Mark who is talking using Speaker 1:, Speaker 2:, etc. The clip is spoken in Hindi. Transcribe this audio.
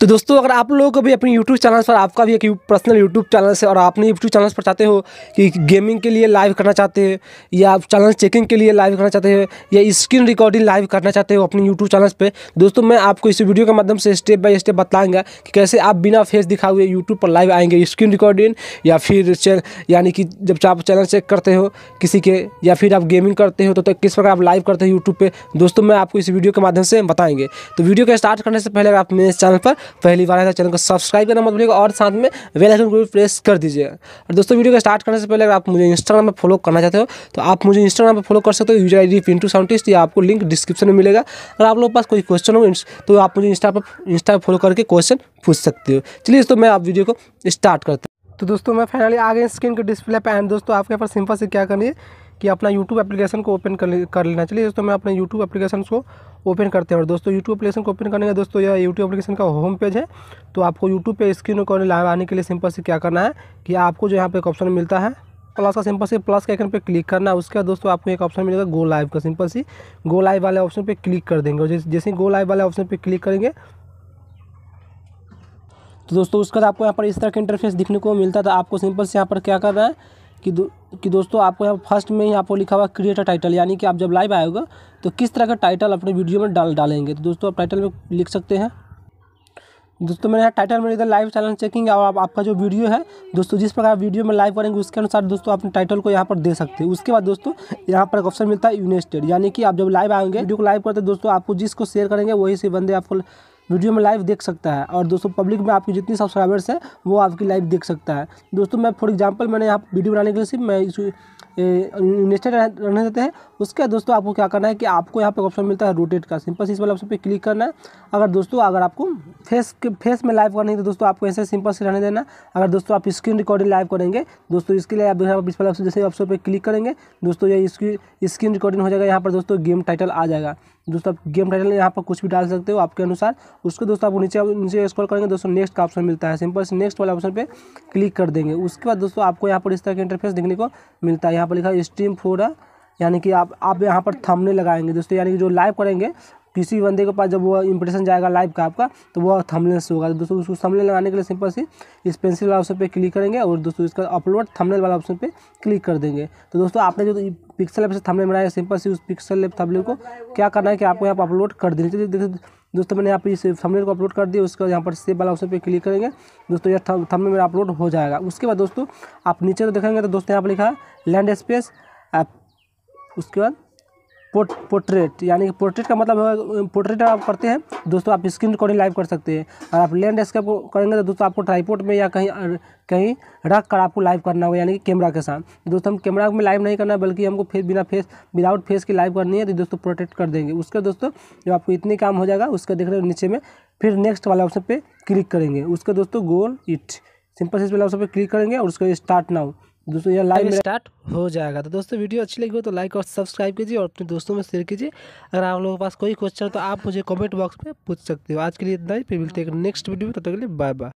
Speaker 1: तो दोस्तों अगर आप लोगों को भी अपने यूट्यूब चैनल पर आपका भी एक पर्सनल यूट्यूब चैनल है और आपने यूट्यूब चैनल पर चाहते हो कि गेमिंग के लिए लाइव करना चाहते हैं या आप चैनल चेकिंग के लिए लाइव करना चाहते हो या स्क्रीन रिकॉर्डिंग लाइव करना चाहते हो अपने यूट्यूब चैनल पर दोस्तों मैं आपको इस वीडियो के माध्यम से स्टेप बाय स्टेप बताऊँगा कि कैसे आप बिना फेस दिखा हुए यूट्यूब पर लाइव आएंगे स्क्रीन रिकॉर्डिंग या फिर यानी कि जब आप चैनल चेक करते हो किसी के या फिर आप गेमिंग करते हो तो, तो, किस प्रकार आप लाइव करते हो यूट्यूब पर दोस्तों मैं आपको इस वीडियो के माध्यम से बताएंगे तो वीडियो को स्टार्ट करने से पहले आप मेरे चैनल पर पहली बार ऐसा तो चैनल को सब्सक्राइब करना मत भूलिएगा और साथ में बेल आइकन को भी प्रेस कर दीजिए और दोस्तों वीडियो को स्टार्ट करने से पहले अगर आप मुझे इंस्टाग्राम पर फॉलो करना चाहते हो तो आप मुझे इंस्टाग्राम पर फॉलो कर सकते हो user I D Pintu scientist या आपको लिंक डिस्क्रिप्शन में मिलेगा अगर आप लोग पास कोई क्वेश्चन हो तो आप मुझे इंस्टा पर इंस्टा पर फॉलो करके क्वेश्चन पूछ सकते हो चलिए दोस्तों मैं आप वीडियो को स्टार्ट करता तो दोस्तों मैं फाइनली आ गए स्क्रीन के डिस्प्ले पे एंड दोस्तों आपके पास सिंपल से क्या करनी है कि अपना यूट्यूब एप्लीकेशन को ओपन कर, ले, कर लेना चलिए दोस्तों मैं अपने यूट्यूब एप्लीकेशन को ओपन करते हैं और दोस्तों यूट्यूब एप्लीकेशन को ओपन करने का दोस्तों यह यूट्यूब एप्लीकेशन का होम पेज है तो आपको यूट्यूब पे स्क्रीन को आने के लिए सिंपल से क्या करना है कि आपको जो यहाँ पे एक ऑप्शन मिलता है प्लस का सिंपल से प्लस के आइकन पे क्लिक करना है उसके बाद दोस्तों आपको एक ऑप्शन मिलेगा गो लाइव का सिंपल सी गो लाइव वाले ऑप्शन पे क्लिक कर देंगे और जैसे ही गो लाइव वाले ऑप्शन पे क्लिक करेंगे तो दोस्तों उसके बाद आपको यहाँ पर इस तरह का इंटरफेस दिखने को मिलता था तो आपको सिंपल से यहाँ पर क्या करना है कि दो, कि दोस्तों आपको यहाँ फर्स्ट में ही आपको लिखा हुआ क्रिएट अ टाइटल यानी कि आप जब लाइव होगा तो किस तरह का टाइटल अपने वीडियो में डाल डालेंगे तो दोस्तों आप टाइटल में लिख सकते हैं दोस्तों मैंने यहाँ टाइटल में इधर लाइव चैनल चेकिंग और आप, आपका जो वीडियो है दोस्तों जिस प्रकार वीडियो में लाइव करेंगे उसके अनुसार दोस्तों अपने टाइटल को यहाँ पर दे सकते हैं उसके बाद दोस्तों यहाँ पर ऑप्शन मिलता है यूनेस्टेड यानी कि आप जब लाइव आएंगे वीडियो को लाइव करते दोस्तों आपको जिसको शेयर करेंगे वही से बंदे आपको वीडियो में लाइव देख सकता है और दोस्तों पब्लिक में आपकी जितनी सब्सक्राइबर्स है वो आपकी लाइव देख सकता है दोस्तों मैं फॉर एग्जाम्पल मैंने यहाँ वीडियो बनाने के लिए सिर्फ मैं इस इन्वेस्टेड रहने देते हैं उसके बाद दोस्तों आपको क्या करना है कि आपको यहाँ पर ऑप्शन मिलता है रोटेट का सिंपल इस वाले ऑप्शन पर क्लिक करना है अगर दोस्तों अगर आपको फेस के फेस में लाइव करने तो दोस्तों आपको ऐसे सिंपल से रहने देना अगर दोस्तों आप स्क्रीन रिकॉर्डिंग लाइव करेंगे दोस्तों इसके लिए आप यहाँ पर पिछले ऑप्शन जैसे ऑप्शन पर क्लिक करेंगे दोस्तों ये स्क्रीन स्क्रीन रिकॉर्डिंग हो जाएगा यहाँ पर दोस्तों गेम टाइटल आ जाएगा दोस्तों आप गेम टाइटल यहाँ पर कुछ भी डाल सकते हो आपके अनुसार उसके दोस्तों आप नीचे नीचे स्क्रॉल करेंगे दोस्तों नेक्स्ट का ऑप्शन मिलता है सिंपल से नेक्स्ट वाला ऑप्शन पर क्लिक कर देंगे उसके बाद दोस्तों आपको यहाँ पर इस तरह का इंटरफेस देखने को मिलता है यहाँ पर लिखा है स्ट्रीम फोर यानी कि आप आप यहाँ पर थंबनेल लगाएंगे दोस्तों यानी कि जो लाइव करेंगे किसी बंदे के पास जब वो इंप्रेशन जाएगा लाइव का आपका तो वो थमलेन से होगा तो दोस्तों उसको थमले लगाने के लिए सिंपल सी इस पेंसिल वाला ऑप्शन पे क्लिक करेंगे और दोस्तों इसका अपलोड थमलेन वाला ऑप्शन पे क्लिक कर देंगे तो दोस्तों आपने जो पिक्सल से थमलेन बनाया सिंपल सी उस पिक्सल लेप थंबनेल को क्या करना है कि आपको यहाँ पर अपलोड कर देना चाहिए देखिए दोस्तों मैंने यहाँ पर इस थमले को अपलोड कर दिया उसका यहाँ पर सेव वाला ऑप्शन पे क्लिक करेंगे दोस्तों यह थंबनेल मेरा अपलोड हो जाएगा उसके बाद दोस्तों आप नीचे तो देखेंगे तो दोस्तों यहाँ पर लिखा है लैंड स्पेस उसके बाद पोर्ट पोर्ट्रेट यानी कि पोर्ट्रेट का मतलब पोर्ट्रेट आप करते हैं दोस्तों आप स्क्रीन रिकॉर्डिंग लाइव कर सकते हैं और आप लैंड स्केप करेंगे तो दोस्तों आपको ट्राईपोर्ट में या कहीं कहीं रख कर आपको लाइव करना होगा यानी कि कैमरा के साथ दोस्तों हम कैमरा में लाइव नहीं करना बल्कि हमको फेस बिना फेस विदाउट फेस की लाइव करनी है तो दोस्तों प्रोटेक्ट कर देंगे उसके दोस्तों जब आपको इतने काम हो जाएगा उसका देख रहे हो नीचे में फिर नेक्स्ट वाला ऑप्शन पर क्लिक करेंगे उसके दोस्तों गोल इट सिंपल से वाला ऑप्शन पर क्लिक करेंगे और उसका स्टार्ट नाउ दोस्तों यह लाइव स्टार्ट हो जाएगा तो दोस्तों वीडियो अच्छी लगी हो तो लाइक और सब्सक्राइब कीजिए और अपने दोस्तों में शेयर कीजिए अगर आप लोगों के पास कोई क्वेश्चन तो आप मुझे कमेंट बॉक्स में पूछ सकते हो आज के लिए इतना ही फिर मिलते हैं नेक्स्ट वीडियो में तब तक के लिए बाय बाय